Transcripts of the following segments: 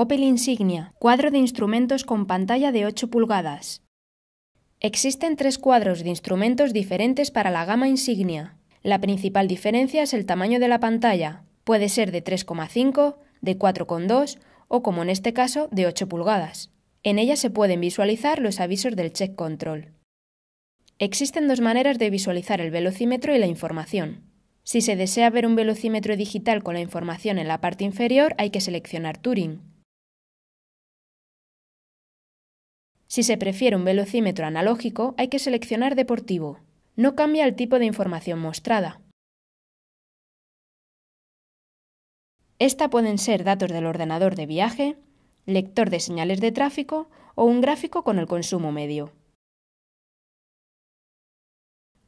Opel Insignia, cuadro de instrumentos con pantalla de 8 pulgadas. Existen tres cuadros de instrumentos diferentes para la gama Insignia. La principal diferencia es el tamaño de la pantalla. Puede ser de 3,5, de 4,2 o, como en este caso, de 8 pulgadas. En ella se pueden visualizar los avisos del check control. Existen dos maneras de visualizar el velocímetro y la información. Si se desea ver un velocímetro digital con la información en la parte inferior, hay que seleccionar Turing. Si se prefiere un velocímetro analógico, hay que seleccionar deportivo. No cambia el tipo de información mostrada. Esta pueden ser datos del ordenador de viaje, lector de señales de tráfico o un gráfico con el consumo medio.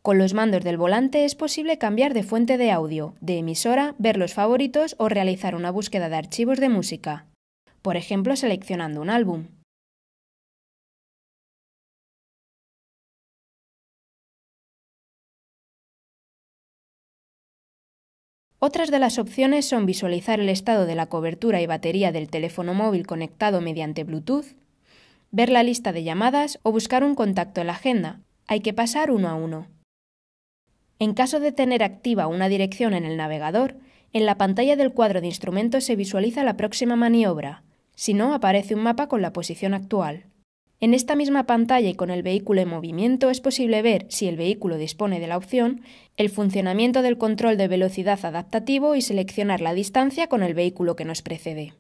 Con los mandos del volante es posible cambiar de fuente de audio, de emisora, ver los favoritos o realizar una búsqueda de archivos de música, por ejemplo seleccionando un álbum. Otras de las opciones son visualizar el estado de la cobertura y batería del teléfono móvil conectado mediante Bluetooth, ver la lista de llamadas o buscar un contacto en la agenda. Hay que pasar uno a uno. En caso de tener activa una dirección en el navegador, en la pantalla del cuadro de instrumentos se visualiza la próxima maniobra, si no aparece un mapa con la posición actual. En esta misma pantalla y con el vehículo en movimiento es posible ver, si el vehículo dispone de la opción, el funcionamiento del control de velocidad adaptativo y seleccionar la distancia con el vehículo que nos precede.